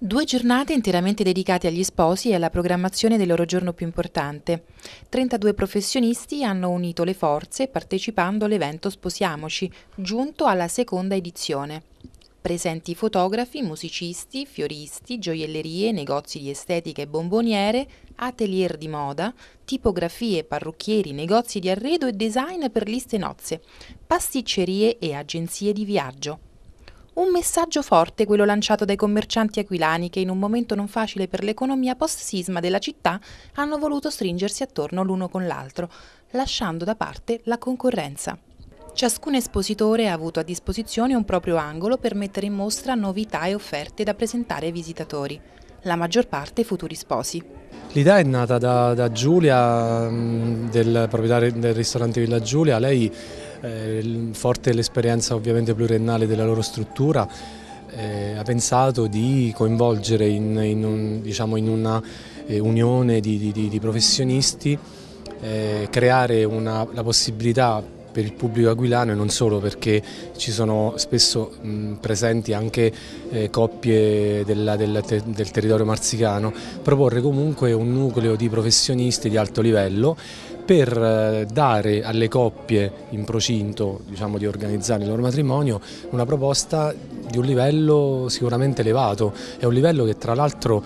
Due giornate interamente dedicate agli sposi e alla programmazione del loro giorno più importante. 32 professionisti hanno unito le forze partecipando all'evento Sposiamoci, giunto alla seconda edizione. Presenti fotografi, musicisti, fioristi, gioiellerie, negozi di estetica e bomboniere, atelier di moda, tipografie, parrucchieri, negozi di arredo e design per liste nozze, pasticcerie e agenzie di viaggio. Un messaggio forte quello lanciato dai commercianti aquilani che in un momento non facile per l'economia post-sisma della città hanno voluto stringersi attorno l'uno con l'altro, lasciando da parte la concorrenza. Ciascun espositore ha avuto a disposizione un proprio angolo per mettere in mostra novità e offerte da presentare ai visitatori, la maggior parte futuri sposi. L'idea è nata da, da Giulia, mm, del proprietario del ristorante Villa Giulia, lei eh, forte l'esperienza ovviamente pluriennale della loro struttura, eh, ha pensato di coinvolgere in, in, un, diciamo in una eh, unione di, di, di professionisti, eh, creare una, la possibilità per il pubblico aquilano e non solo perché ci sono spesso mh, presenti anche eh, coppie della, della, te, del territorio marsicano, proporre comunque un nucleo di professionisti di alto livello per eh, dare alle coppie in procinto diciamo, di organizzare il loro matrimonio una proposta di un livello sicuramente elevato, è un livello che tra l'altro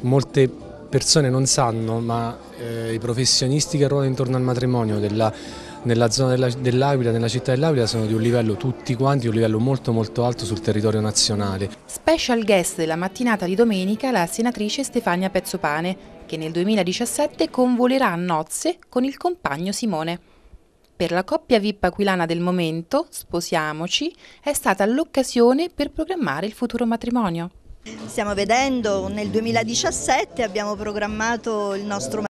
molte persone non sanno, ma eh, i professionisti che ruolano intorno al matrimonio della nella zona dell'Aquila, nella città dell'Aquila sono di un livello tutti quanti, un livello molto molto alto sul territorio nazionale. Special guest della mattinata di domenica la senatrice Stefania Pezzopane, che nel 2017 convolerà a nozze con il compagno Simone. Per la coppia VIP aquilana del momento, Sposiamoci, è stata l'occasione per programmare il futuro matrimonio. Stiamo vedendo, nel 2017 abbiamo programmato il nostro